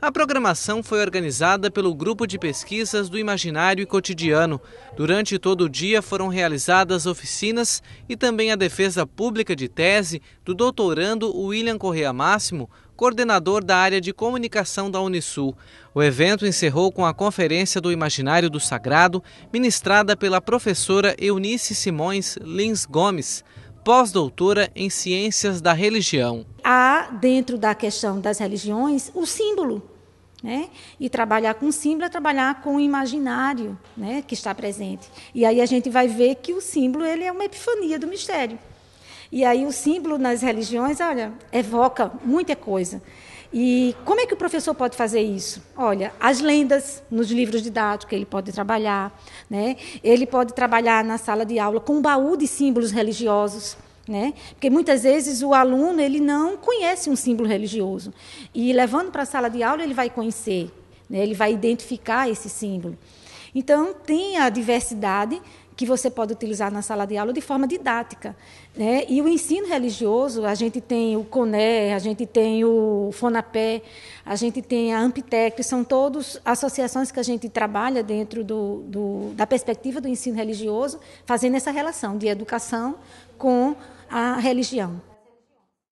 A programação foi organizada pelo Grupo de Pesquisas do Imaginário e Cotidiano. Durante todo o dia foram realizadas oficinas e também a defesa pública de tese do doutorando William Correa Máximo, coordenador da área de comunicação da Unisul. O evento encerrou com a Conferência do Imaginário do Sagrado, ministrada pela professora Eunice Simões Lins Gomes pós-doutora em Ciências da Religião. Há, dentro da questão das religiões, o símbolo. Né? E trabalhar com símbolo é trabalhar com o imaginário né? que está presente. E aí a gente vai ver que o símbolo ele é uma epifania do mistério. E aí o símbolo nas religiões, olha, evoca muita coisa. E como é que o professor pode fazer isso? Olha, as lendas nos livros didáticos ele pode trabalhar, né? Ele pode trabalhar na sala de aula com um baú de símbolos religiosos. Né? Porque muitas vezes o aluno ele não conhece um símbolo religioso e levando para a sala de aula ele vai conhecer, né? ele vai identificar esse símbolo. Então, tem a diversidade que você pode utilizar na sala de aula de forma didática. Né? E o ensino religioso, a gente tem o CONE, a gente tem o FONAPÉ, a gente tem a Ampitec, são todas associações que a gente trabalha dentro do, do, da perspectiva do ensino religioso, fazendo essa relação de educação com a religião.